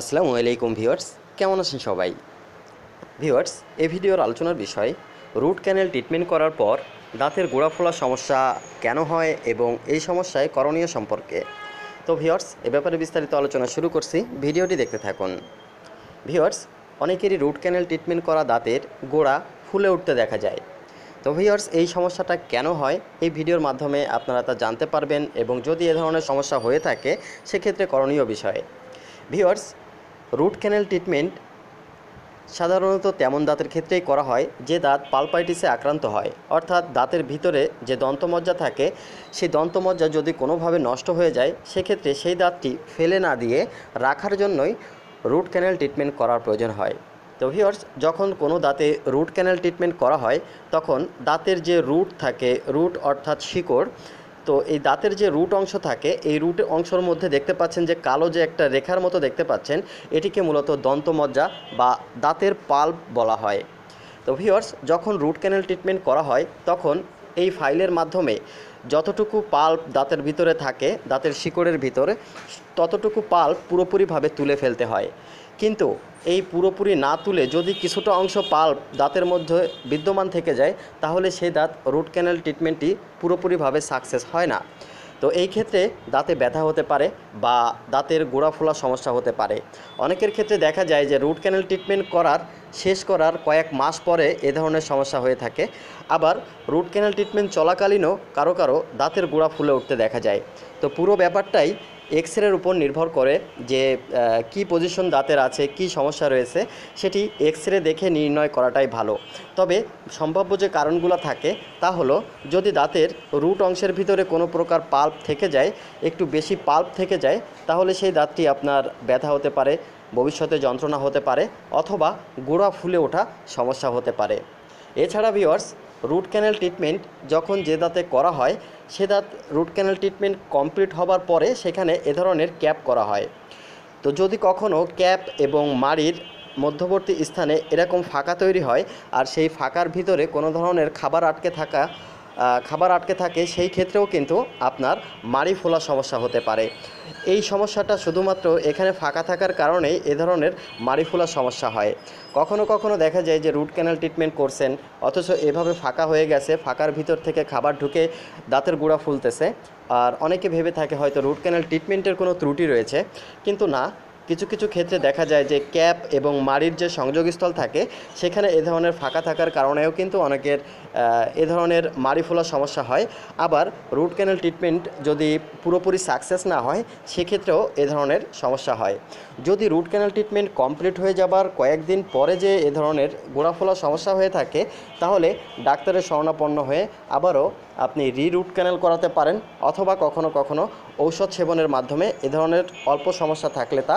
আসসালামু আলাইকুম ভিউয়ার্স কেমন আছেন সবাই ভিউয়ার্স এ ভিডিওর আলোচনার বিষয় রুট ক্যানেল ট্রিটমেন্ট করার পর দাঁতের গোড়া ফোলা সমস্যা কেন হয় এবং এই সমস্যায় করণীয় সম্পর্কে তো ভিউয়ার্স এ ব্যাপারে বিস্তারিত আলোচনা শুরু করছি ভিডিওটি দেখতে থাকুন ভিউয়ার্স অনেকেরই রুট ক্যানেল ট্রিটমেন্ট করা দাঁতের গোড়া ফুলে উঠতে দেখা যায় তো ভিউয়ার্স এই সমস্যাটা কেন হয় এই ভিডিওর মাধ্যমে আপনারা তা জানতে পারবেন এবং যদি এ ধরনের সমস্যা হয়ে থাকে সেক্ষেত্রে করণীয় বিষয় ভিউয়ার্স রুট ক্যানেল ট্রিটমেন্ট সাধারণত তেমন দাঁতের ক্ষেত্রেই করা হয় যে দাঁত পালপাইটিসে আক্রান্ত হয় অর্থাৎ দাঁতের ভিতরে যে দন্তমজ্জা থাকে সেই দন্তমজ্জা যদি কোনোভাবে নষ্ট হয়ে যায় সেক্ষেত্রে সেই দাঁতটি ফেলে না দিয়ে রাখার জন্যই রুট ক্যানেল ট্রিটমেন্ট করার প্রয়োজন হয় তো ভিওর্স যখন কোনো দাঁতে রুট ক্যানেল ট্রিটমেন্ট করা হয় তখন দাঁতের যে রুট থাকে রুট অর্থাৎ শিকড় তো এই দাঁতের যে রুট অংশ থাকে এই রুট অংশের মধ্যে দেখতে পাচ্ছেন যে কালো যে একটা রেখার মতো দেখতে পাচ্ছেন এটিকে মূলত দন্তমজ্জা বা দাঁতের পাল্প বলা হয় তো ভিওর্স যখন রুট ক্যানেল ট্রিটমেন্ট করা হয় তখন এই ফাইলের মাধ্যমে যতটুকু পাল্প দাঁতের ভিতরে থাকে দাঁতের শিকড়ের ভিতরে ততটুকু পাল্প পুরোপুরিভাবে তুলে ফেলতে হয় কিন্তু এই পুরোপুরি না তুলে যদি কিছুটা অংশ পাল্প দাঁতের মধ্যে বিদ্যমান থেকে যায় তাহলে সেই দাঁত রুট ক্যানেল ট্রিটমেন্টটি পুরোপুরিভাবে সাকসেস হয় না তো এই ক্ষেত্রে দাঁতে ব্যথা হতে পারে বা দাঁতের গোড়া ফোলা সমস্যা হতে পারে অনেকের ক্ষেত্রে দেখা যায় যে রুট ক্যানেল ট্রিটমেন্ট করার শেষ করার কয়েক মাস পরে এ ধরনের সমস্যা হয়ে থাকে আবার রুট ক্যানেল ট্রিটমেন্ট চলাকালীনও কারো কারো দাঁতের গোড়া ফুলে উঠতে দেখা যায় তো পুরো ব্যাপারটাই এক্স রের উপর নির্ভর করে যে কি পজিশন দাঁতের আছে কি সমস্যা রয়েছে সেটি এক্স রে দেখে নির্ণয় করাটাই ভালো তবে সম্ভাব্য যে কারণগুলো থাকে তা হলো যদি দাঁতের রুট অংশের ভিতরে কোনো প্রকার পাল্প থেকে যায় একটু বেশি পাল্প থেকে যায় তাহলে সেই দাঁতটি আপনার ব্যথা হতে পারে ভবিষ্যতে যন্ত্রণা হতে পারে অথবা গোড়া ফুলে ওঠা সমস্যা হতে পারে এছাড়া ভিওয়ার্স রুট ক্যানেল ট্রিটমেন্ট যখন যে দাঁতে করা হয় সে দাঁত রুট ক্যানেল ট্রিটমেন্ট কমপ্লিট হবার পরে সেখানে এ ধরনের ক্যাপ করা হয় তো যদি কখনও ক্যাপ এবং মাড়ির মধ্যবর্তী স্থানে এরকম ফাঁকা তৈরি হয় আর সেই ফাঁকার ভিতরে কোনো ধরনের খাবার আটকে থাকা খাবার আটকে থাকে সেই ক্ষেত্রেও কিন্তু আপনার মাড়ি ফোলা সমস্যা হতে পারে এই সমস্যাটা শুধুমাত্র এখানে ফাঁকা থাকার কারণেই এ ধরনের মাড়ি ফোলা সমস্যা হয় কখনো কখনো দেখা যায় যে রুট ক্যানাল ট্রিটমেন্ট করছেন অথচ এভাবে ফাঁকা হয়ে গেছে ফাঁকার ভিতর থেকে খাবার ঢুকে দাঁতের গুঁড়া ফুলতেছে আর অনেকে ভেবে থাকে হয়তো রুট ক্যানাল ট্রিটমেন্টের কোনো ত্রুটি রয়েছে কিন্তু না কিছু কিছু ক্ষেত্রে দেখা যায় যে ক্যাপ এবং মাড়ির যে সংযোগস্থল থাকে সেখানে এ ধরনের ফাঁকা থাকার কারণেও কিন্তু অনেকের এ ধরনের মাড়ি ফোলার সমস্যা হয় আবার রুট ক্যানেল ট্রিটমেন্ট যদি পুরোপুরি সাকসেস না হয় সেক্ষেত্রেও এ ধরনের সমস্যা হয় যদি রুট ক্যানেল ট্রিটমেন্ট কমপ্লিট হয়ে যাবার কয়েকদিন পরে যে এ ধরনের গোড়া ফোলার সমস্যা হয়ে থাকে তাহলে ডাক্তারের শরণাপন্ন হয়ে আবারও আপনি রি রুট ক্যানেল করাতে পারেন অথবা কখনো কখনো ঔষধ সেবনের মাধ্যমে এ ধরনের অল্প সমস্যা থাকলে তা